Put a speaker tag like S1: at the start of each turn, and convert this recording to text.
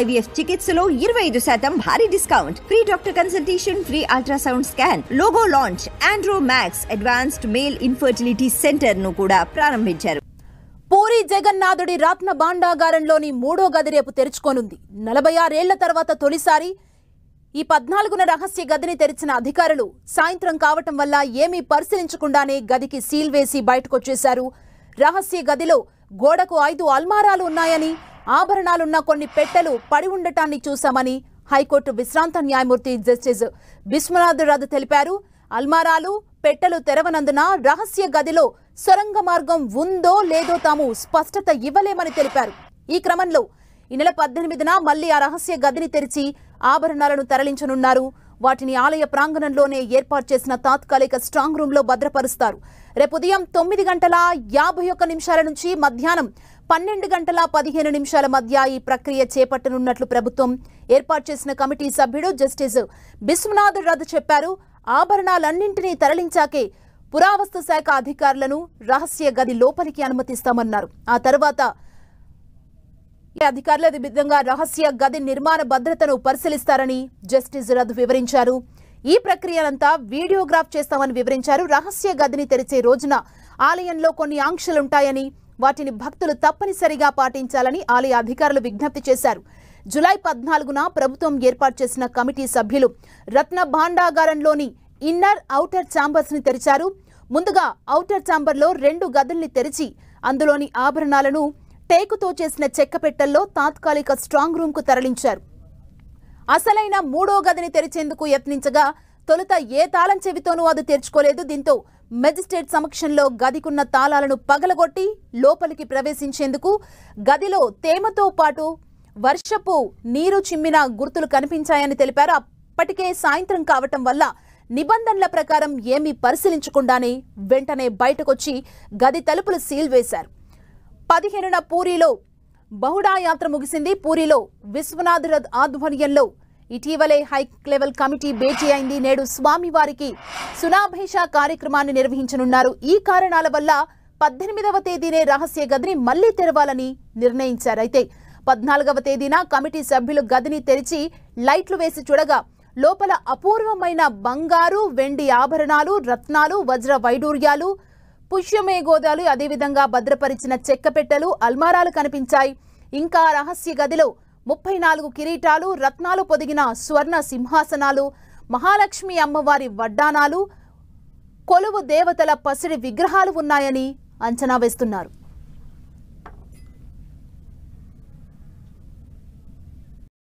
S1: IVF చికిత్సలో ఇరవై ఐదు శాతం భారీ discount free doctor consultation free ultrasound scan logo launch Andro Max advanced male infertility centre ను కూడా ప్రారంభించారు పూరి జగన్నాథుడి రత్న భాండాగారంలోని మూడో గది రేపు తెరుచుకోనుంది నలభై ఆరేళ్ల తర్వాత తొలిసారి ఈ పద్నాలుగున రహస్య గదిని తెరిచిన అధికారులు సాయంత్రం కావటం వల్ల ఏమీ పరిశీలించకుండానే గదికి సీల్ వేసి బయటకొచ్చేశారు రహస్య గదిలో గోడకు ఐదు అల్మారాలు ఉన్నాయని ఆభరణాలున్న కొన్ని పెట్టెలు పడి ఉండటాన్ని చూశామని హైకోర్టు విశ్రాంత న్యాయమూర్తి జస్టిస్ విశ్వనాథ్ తెలిపారు అల్మారాలు పెట్టెలు తెరవనందున రహస్య గదిలో సొరంగ మార్గం ఉందో లేదో తాము స్పష్టత ఇవ్వలేమని తెలిపారు ఈ క్రమంలో ఈ నెల పద్దెనిమిదిన మళ్లీ ఆ రహస్య గదిని తెరిచి ఆభరణాలను తరలించనున్నారు వాటిని ఆలయ ప్రాంగణంలోనే ఏర్పాటు చేసిన తాత్కాలిక స్ట్రాంగ్ రూమ్ లో భద్రపరుస్తారు రేపు ఉదయం తొమ్మిది గంటల యాభై ఒక్క నిమిషాల నుంచి మధ్యాహ్నం పన్నెండు గంటల పదిహేను నిమిషాల మధ్య ఈ ప్రక్రియ చేపట్టనున్నట్లు ప్రభుత్వం ఏర్పాటు చేసిన కమిటీ సభ్యుడు జస్టిస్ బిశ్వనాథ్ రథ్ చెప్పారు ఆభరణాలన్నింటినీ తరలించాకే పురావస్తు శాఖ అధికారులను రహస్య గది లోపలికి అనుమతిస్తామన్నారు ఆ తర్వాత అధికారులు అదే విధంగా రహస్య గది నిర్మాణ భద్రతను పరిశీలిస్తారని జస్టిస్ రద్ వివరించారు ఈ ప్రక్రియనంతా వీడియోగ్రాఫ్ చేస్తామని వివరించారు రహస్య గదిని తెరిచే రోజున ఆలయంలో కొన్ని ఆంక్షలుంటాయని వాటిని భక్తులు తప్పనిసరిగా పాటించాలని ఆలయ అధికారులు విజ్ఞప్తి చేశారు జులై పద్నాలుగున ప్రభుత్వం ఏర్పాటు చేసిన కమిటీ సభ్యులు రత్న భాండాగారంలోని ఇన్నర్ ఔటర్ ఛాంబర్స్ ని తెరిచారు ముందుగా ఔటర్ ఛాంబర్లో రెండు గదుల్ని తెరిచి అందులోని ఆభరణాలను టేకుతో చేసిన చెక్క పెట్టెల్లో తాత్కాలిక స్ట్రాంగ్ రూమ్ కు తరలించారు అసలైన మూడో గదిని తెరిచేందుకు యత్నించగా తొలుత ఏ తాళం చెవితోనూ అది తెరుచుకోలేదు దీంతో మెజిస్ట్రేట్ సమక్షంలో గదికున్న తాళాలను పగలగొట్టి లోపలికి ప్రవేశించేందుకు గదిలో తేమతో పాటు వర్షపు నీరు చిమ్మిన గుర్తులు కనిపించాయని తెలిపారు అప్పటికే సాయంత్రం కావటం వల్ల నిబంధనల ప్రకారం ఏమీ పరిశీలించకుండానే వెంటనే బయటకొచ్చి గది తలుపులు సీల్ వేశారు పదిహేనున పూరిలో బహుడా యాత్ర ముగిసింది పూరిలో విశ్వనాథ్ రథ్ ఆధ్వర్యంలో ఇటీవలే హై లెవెల్ కమిటీ భేటీ అయింది నేడు స్వామివారికి సునాభేష కార్యక్రమాన్ని నిర్వహించనున్నారు ఈ కారణాల వల్ల పద్దెనిమిదవ తేదీనే రహస్య గదిని మళ్లీ తెరవాలని నిర్ణయించారైతే పద్నాలుగవ తేదీన కమిటీ సభ్యులు గదిని తెరిచి లైట్లు వేసి చూడగా లోపల అపూర్వమైన బంగారు వెండి ఆభరణాలు రత్నాలు వజ్ర వైడూర్యాలు పుష్యమే గోదాలు అదేవిధంగా భద్రపరిచిన చెక్క పెట్టెలు అల్మారాలు కనిపించాయి ఇంకా రహస్య గదిలో ముప్పై నాలుగు కిరీటాలు రత్నాలు పొదిగిన స్వర్ణ సింహాసనాలు మహాలక్ష్మి అమ్మవారి వడ్డానాలు కొలువు దేవతల పసిడి విగ్రహాలు ఉన్నాయని అంచనా వేస్తున్నారు